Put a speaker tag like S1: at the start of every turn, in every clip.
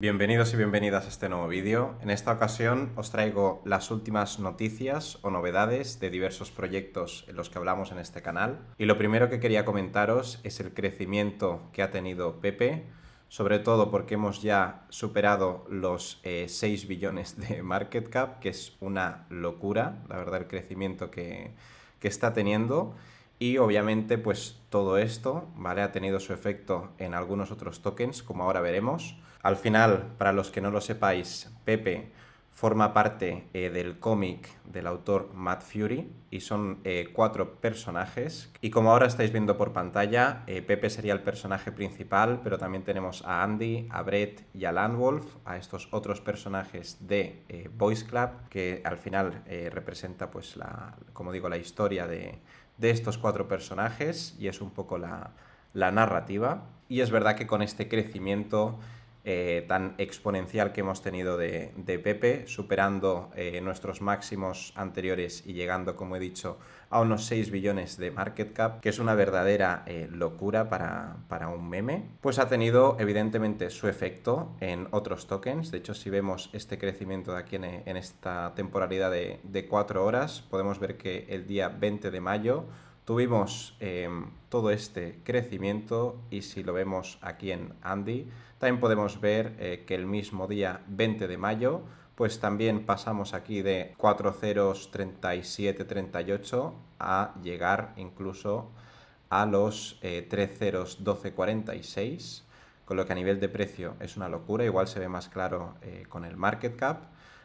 S1: Bienvenidos y bienvenidas a este nuevo vídeo. En esta ocasión os traigo las últimas noticias o novedades de diversos proyectos en los que hablamos en este canal. Y lo primero que quería comentaros es el crecimiento que ha tenido Pepe, sobre todo porque hemos ya superado los 6 eh, billones de market cap, que es una locura, la verdad, el crecimiento que, que está teniendo. Y obviamente pues todo esto, ¿vale? Ha tenido su efecto en algunos otros tokens, como ahora veremos. Al final, para los que no lo sepáis, Pepe forma parte eh, del cómic del autor Matt Fury y son eh, cuatro personajes. Y como ahora estáis viendo por pantalla, eh, Pepe sería el personaje principal, pero también tenemos a Andy, a Brett y a Landwolf, a estos otros personajes de Voice Club, que al final representa, pues, la, como digo, la historia de, de estos cuatro personajes y es un poco la, la narrativa. Y es verdad que con este crecimiento eh, tan exponencial que hemos tenido de, de Pepe, superando eh, nuestros máximos anteriores y llegando, como he dicho, a unos 6 billones de market cap, que es una verdadera eh, locura para, un meme, pues ha tenido evidentemente su efecto en otros tokens. De hecho, si vemos este crecimiento de aquí en, esta temporalidad de, de 4 horas, podemos ver que el día 20 de mayo tuvimos em, todo este crecimiento y si lo vemos aquí en Andy, también podemos ver eh, que el mismo día 20 de mayo, pues también pasamos aquí de 4.037.38 38 a llegar incluso a los eh, 46, con lo que a nivel de precio es una locura, igual se ve más claro eh, con el market cap.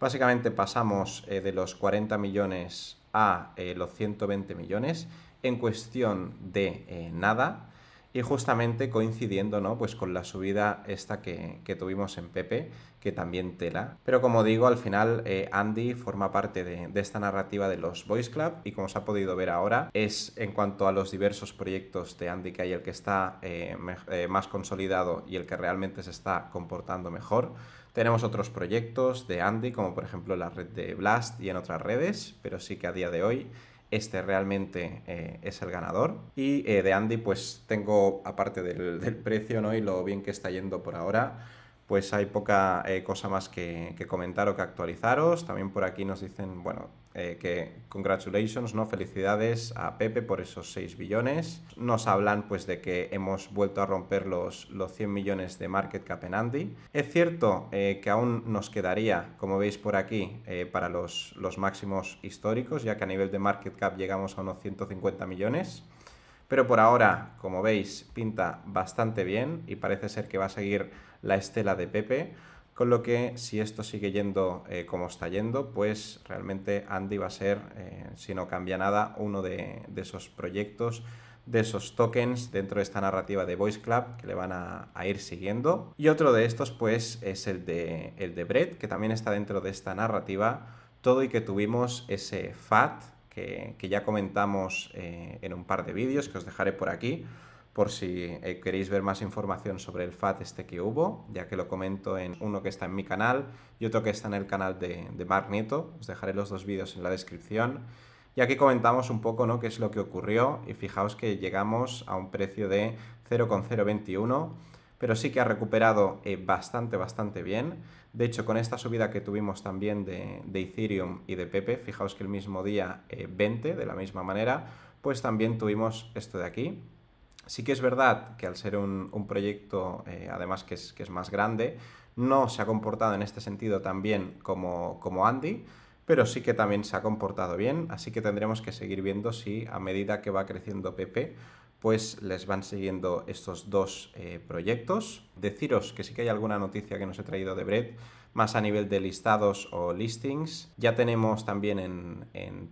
S1: Básicamente pasamos eh, de los 40 millones a los 120 millones en cuestión de eh, nada y justamente coincidiendo ¿no? pues con la subida esta que, tuvimos en Pepe, que también tela. Pero como digo, al final eh, Andy forma parte de, esta narrativa de los Boys Club y como se ha podido ver ahora, es en cuanto a los diversos proyectos de Andy que hay el que está eh, más consolidado y el que realmente se está comportando mejor. Tenemos otros proyectos de Andy, como por ejemplo la red de Blast y en otras redes, pero sí que a día de hoy este realmente eh, es el ganador. Y eh, de Andy, pues tengo, aparte del, precio ¿no? y lo bien que está yendo por ahora, pues hay poca eh, cosa más que, que, comentar o que actualizaros. También por aquí nos dicen, bueno, eh, que congratulations, ¿no? Felicidades a Pepe por esos 6 billones. Nos hablan pues de que hemos vuelto a romper los, 100 millones de market cap en Andy. Es cierto eh, que aún nos quedaría, como veis por aquí, eh, para los máximos históricos, ya que a nivel de market cap llegamos a unos 150 millones. Pero por ahora, como veis, pinta bastante bien y parece ser que va a seguir la estela de Pepe con lo que si esto sigue yendo eh, como está yendo, pues realmente Andy va a ser, eh, si no cambia nada, uno de, esos proyectos, de esos tokens dentro de esta narrativa de Voice Club que le van a, ir siguiendo. Y otro de estos pues es el de, el de Brett, que también está dentro de esta narrativa, todo y que tuvimos ese FAT que, ya comentamos eh, en un par de vídeos que os dejaré por aquí por si eh, queréis ver más información sobre el FAT este que hubo, ya que lo comento en uno que está en mi canal y otro que está en el canal de, Mar Nieto. Os dejaré los dos vídeos en la descripción. Y aquí comentamos un poco ¿no? qué es lo que ocurrió y fijaos que llegamos a un precio de 0,021, pero sí que ha recuperado eh, bastante, bastante bien. De hecho, con esta subida que tuvimos también de, Ethereum y de Pepe, fijaos que el mismo día 20, eh, de la misma manera, pues también tuvimos esto de aquí, Sí que es verdad que al ser un, proyecto, eh, además que es, más grande, no se ha comportado en este sentido tan bien como, Andy, pero sí que también se ha comportado bien, así que tendremos que seguir viendo si a medida que va creciendo Pepe pues les van siguiendo estos dos eh, proyectos. Deciros que sí que hay alguna noticia que nos he traído de Brett, más a nivel de listados o listings. Ya tenemos también en, en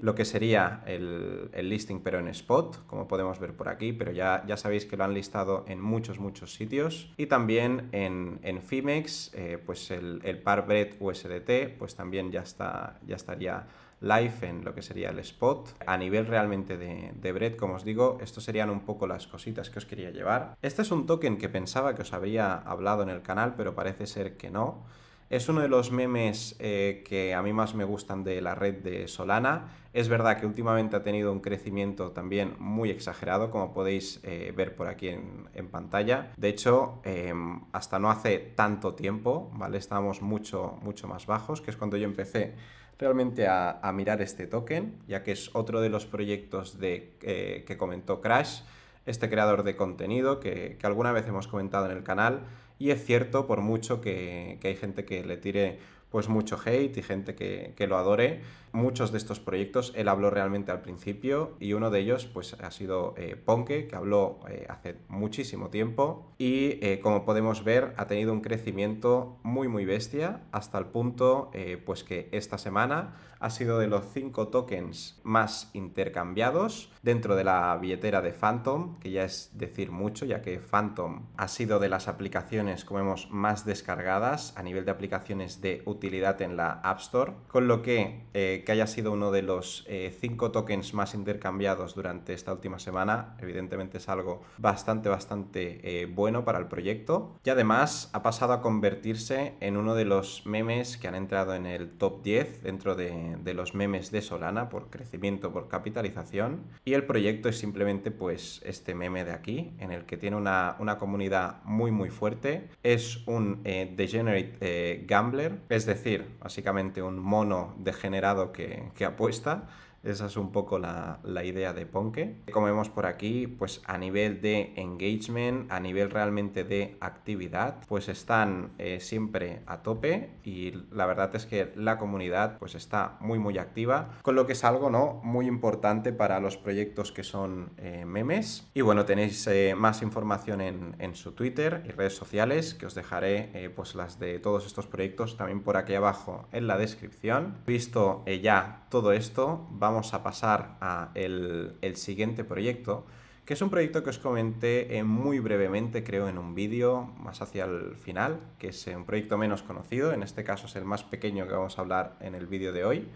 S1: lo que sería el, listing pero en Spot, como podemos ver por aquí, pero ya, ya sabéis que lo han listado en muchos, muchos sitios. Y también en, en Fimex, eh, pues el, el bread USDT, pues también ya, está, ya estaría live en lo que sería el spot. A nivel realmente de, bread, como os digo, estos serían un poco las cositas que os quería llevar. Este es un token que pensaba que os había hablado en el canal, pero parece ser que no. Es uno de los memes eh, que a mí más me gustan de la red de Solana. Es verdad que últimamente ha tenido un crecimiento también muy exagerado, como podéis eh, ver por aquí en, pantalla. De hecho, em, hasta no hace tanto tiempo, ¿vale? Estábamos mucho, mucho más bajos, que es cuando yo empecé realmente a, mirar este token, ya que es otro de los proyectos eh, que comentó Crash, este creador de contenido que alguna vez hemos comentado en el canal y es cierto, por mucho que, hay gente que le tire pues mucho hate y gente que, lo adore. Muchos de estos proyectos él habló realmente al principio y uno de ellos pues ha sido eh, Ponke, que habló eh, hace muchísimo tiempo y eh, como podemos ver ha tenido un crecimiento muy muy bestia hasta el punto pues que esta semana ha sido de los cinco tokens más intercambiados dentro de la billetera de Phantom, que ya es decir mucho ya que Phantom ha sido de las aplicaciones como hemos más descargadas a nivel de aplicaciones de en la App Store, con lo que eh, que haya sido uno de los eh, cinco tokens más intercambiados durante esta última semana, evidentemente es algo bastante, bastante eh, bueno para el proyecto. Y además ha pasado a convertirse en uno de los memes que han entrado en el top 10 dentro de, los memes de Solana por crecimiento, por capitalización. Y el proyecto es simplemente pues este meme de aquí, en el que tiene una, una comunidad muy, muy fuerte. Es un degenerate gambler, es de es decir, básicamente un mono degenerado que apuesta esa es un poco la, la, idea de Ponke. Como vemos por aquí, pues a nivel de engagement, a nivel realmente de actividad, pues están eh, siempre a tope y la verdad es que la comunidad pues está muy muy activa, con lo que es algo ¿no? muy importante para los proyectos que son eh, memes. Y bueno, tenéis eh, más información en, en, su Twitter y redes sociales, que os dejaré pues las de todos estos proyectos también por aquí abajo en la descripción. Visto ya todo esto, vamos vamos a pasar al el, el siguiente proyecto, que es un proyecto que os comenté eh, muy brevemente, creo, en un vídeo más hacia el final, que es eh, un proyecto menos conocido, en este caso es el más pequeño que vamos a hablar en el vídeo de hoy,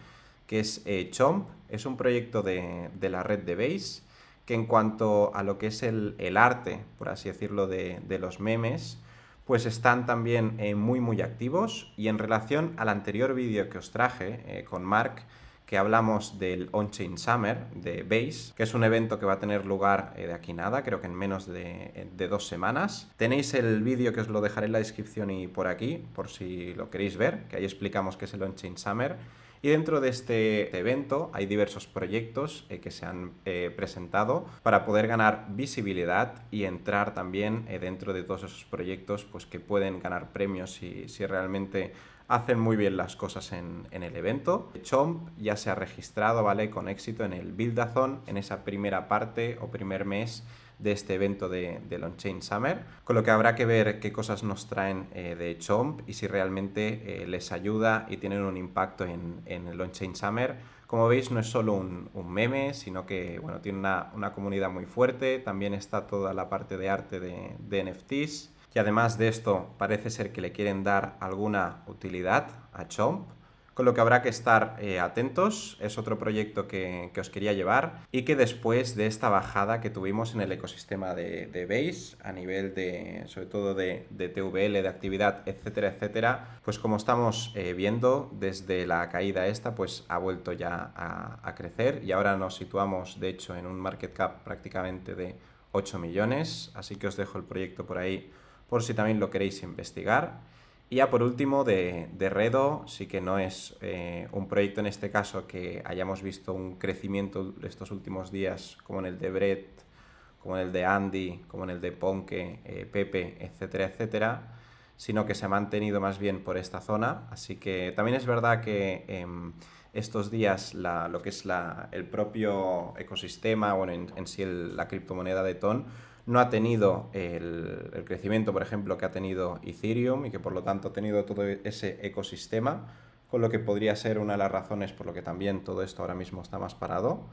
S1: que es eh, Chomp, es un proyecto de, de, la red de Base, que en cuanto a lo que es el, el arte, por así decirlo, de, de los memes, pues están también muy muy activos y en relación al anterior vídeo que os traje con Mark, que hablamos del On-Chain Summer de Base, que es un evento que va a tener lugar eh, de aquí nada, creo que en menos de, eh, de dos semanas. Tenéis el vídeo que os lo dejaré en la descripción y por aquí, por si lo queréis ver, que ahí explicamos qué es el On-Chain Summer. Y dentro de este evento hay diversos proyectos eh, que se han eh, presentado para poder ganar visibilidad y entrar también eh, dentro de todos esos proyectos pues, que pueden ganar premios si, si realmente hacen muy bien las cosas en, el evento. Chomp ya se ha registrado, ¿vale? Con éxito en el Buildathon, en esa primera parte o primer mes de este evento de, del Summer, con lo que habrá que ver qué cosas nos traen eh, de Chomp y si realmente eh, les ayuda y tienen un impacto en, en el Summer. Como veis, no es solo un, meme, sino que bueno, tiene una, comunidad muy fuerte, también está toda la parte de arte de, de NFTs, y además de esto parece ser que le quieren dar alguna utilidad a Chomp, con lo que habrá que estar eh, atentos. Es otro proyecto que, os quería llevar y que después de esta bajada que tuvimos en el ecosistema de, de Base, a nivel de, sobre todo de, de, TVL, de actividad, etcétera, etcétera, pues como estamos eh, viendo, desde la caída esta, pues ha vuelto ya a, a crecer y ahora nos situamos, de hecho, en un market cap prácticamente de 8 millones, así que os dejo el proyecto por ahí por si también lo queréis investigar. Y ya por último, de, de Redo, sí que no es eh, un proyecto en este caso que hayamos visto un crecimiento estos últimos días, como en el de Brett, como en el de Andy, como en el de Ponke, eh, Pepe, etcétera, etcétera, sino que se ha mantenido más bien por esta zona. Así que también es verdad que em, estos días lo que es el propio ecosistema, bueno, en, en sí la criptomoneda de TON, no ha tenido el, crecimiento, por ejemplo, que ha tenido Ethereum y que por lo tanto ha tenido todo ese ecosistema, con lo que podría ser una de las razones por lo que también todo esto ahora mismo está más parado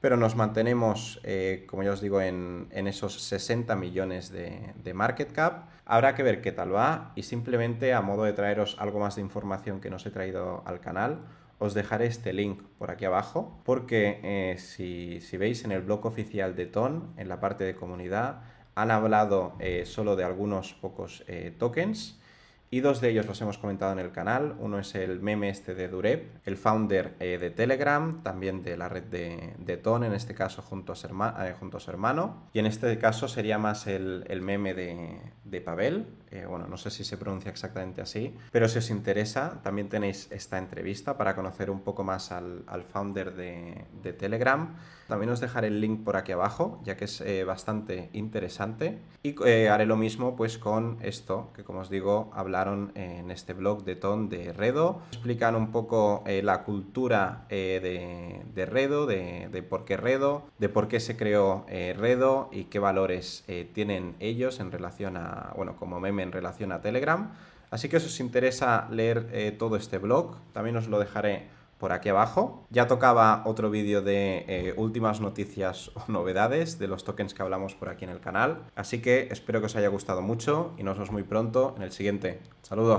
S1: pero nos mantenemos, eh, como ya os digo, en, esos 60 millones de, de, market cap. Habrá que ver qué tal va y simplemente a modo de traeros algo más de información que no os he traído al canal, os dejaré este link por aquí abajo, porque eh, si, veis en el blog oficial de TON, en la parte de comunidad, han hablado eh, solo de algunos pocos eh, tokens, y dos de ellos los hemos comentado en el canal. Uno es el meme este de Durep el founder eh, de Telegram, también de la red de, de Ton, en este caso junto a, su eh, su hermano. Y en este caso sería más el, meme de, de Pavel. Eh, bueno, no sé si se pronuncia exactamente así, pero si os interesa, también tenéis esta entrevista para conocer un poco más al, founder de, de, Telegram. También os dejaré el link por aquí abajo, ya que es bastante interesante. Y haré lo mismo pues con esto, que como os digo, hablar en este blog de Ton de Redo. Explican un poco eh, la cultura eh, de, Redo, de, de, por qué Redo, de por qué se creó eh, Redo y qué valores tienen ellos en relación a, bueno, como meme en relación a Telegram. Así que si os interesa leer todo este blog, también os lo dejaré por aquí abajo. Ya tocaba otro vídeo de eh, últimas noticias o novedades de los tokens que hablamos por aquí en el canal. Así que espero que os haya gustado mucho y nos vemos muy pronto en el siguiente. ¡Saludo!